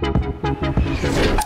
Thank you.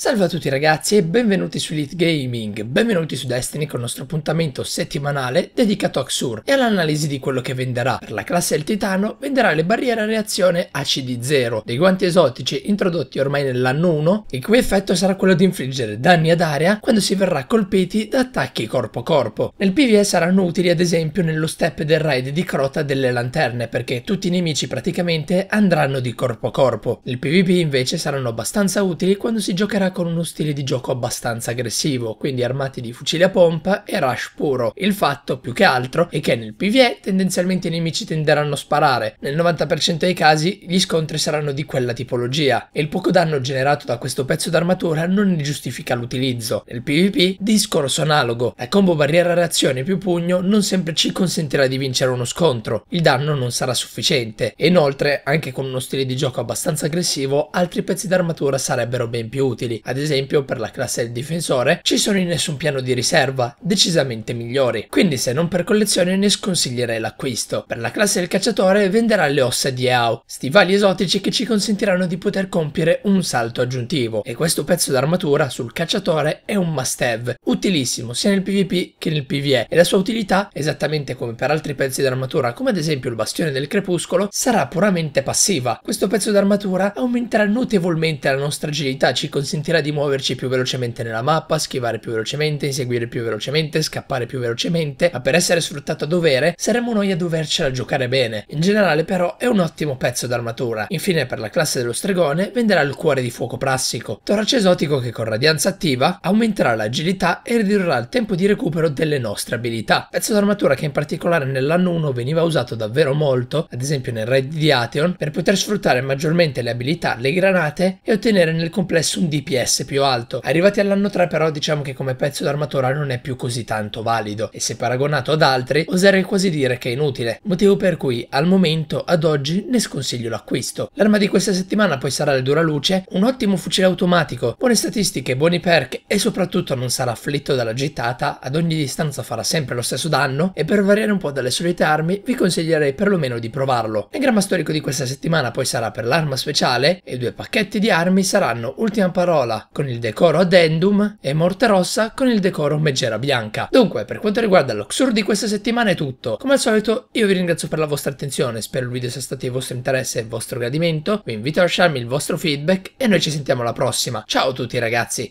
Salve a tutti ragazzi e benvenuti su Elite Gaming, benvenuti su Destiny con il nostro appuntamento settimanale dedicato a Xur e all'analisi di quello che venderà. Per la classe del Titano venderà le barriere a reazione ACD0, dei guanti esotici introdotti ormai nell'anno 1, il cui effetto sarà quello di infliggere danni ad area quando si verrà colpiti da attacchi corpo a corpo. Nel PvE saranno utili ad esempio nello step del raid di crota delle lanterne perché tutti i nemici praticamente andranno di corpo a corpo. Nel PvP invece saranno abbastanza utili quando si giocherà con uno stile di gioco abbastanza aggressivo, quindi armati di fucile a pompa e rush puro. Il fatto, più che altro, è che nel PvE tendenzialmente i nemici tenderanno a sparare, nel 90% dei casi gli scontri saranno di quella tipologia, e il poco danno generato da questo pezzo d'armatura non ne giustifica l'utilizzo. Nel PvP, discorso analogo, la combo barriera reazione più pugno non sempre ci consentirà di vincere uno scontro, il danno non sarà sufficiente, e inoltre, anche con uno stile di gioco abbastanza aggressivo, altri pezzi d'armatura sarebbero ben più utili ad esempio per la classe del difensore, ci sono in nessun piano di riserva, decisamente migliori. Quindi se non per collezione ne sconsiglierei l'acquisto. Per la classe del cacciatore venderà le ossa di Eau, stivali esotici che ci consentiranno di poter compiere un salto aggiuntivo. E questo pezzo d'armatura sul cacciatore è un must have, utilissimo sia nel PvP che nel PvE, e la sua utilità, esattamente come per altri pezzi d'armatura, come ad esempio il bastione del crepuscolo, sarà puramente passiva. Questo pezzo d'armatura aumenterà notevolmente la nostra agilità, ci consentirà consentirà di muoverci più velocemente nella mappa, schivare più velocemente, inseguire più velocemente, scappare più velocemente, ma per essere sfruttato a dovere saremmo noi a dovercela giocare bene. In generale però è un ottimo pezzo d'armatura. Infine per la classe dello stregone venderà il cuore di fuoco prassico, torace esotico che con radianza attiva aumenterà l'agilità e ridurrà il tempo di recupero delle nostre abilità. Pezzo d'armatura che in particolare nell'anno 1 veniva usato davvero molto, ad esempio nel raid di Atheon, per poter sfruttare maggiormente le abilità, le granate e ottenere nel complesso un DPS DPS più alto. Arrivati all'anno 3 però diciamo che come pezzo d'armatura non è più così tanto valido e se paragonato ad altri oserei quasi dire che è inutile, motivo per cui al momento ad oggi ne sconsiglio l'acquisto. L'arma di questa settimana poi sarà il Duraluce, un ottimo fucile automatico, buone statistiche, buoni perk e soprattutto non sarà afflitto dalla gittata, ad ogni distanza farà sempre lo stesso danno e per variare un po' dalle solite armi vi consiglierei perlomeno di provarlo. Il gramma storico di questa settimana poi sarà per l'arma speciale e due pacchetti di armi saranno Ultima Parola viola con il decoro addendum e morte rossa con il decoro meggera bianca. Dunque, per quanto riguarda l'Oxur di questa settimana è tutto. Come al solito, io vi ringrazio per la vostra attenzione, spero il video sia stato di vostro interesse e vostro gradimento, vi invito a lasciarmi il vostro feedback e noi ci sentiamo alla prossima. Ciao a tutti ragazzi!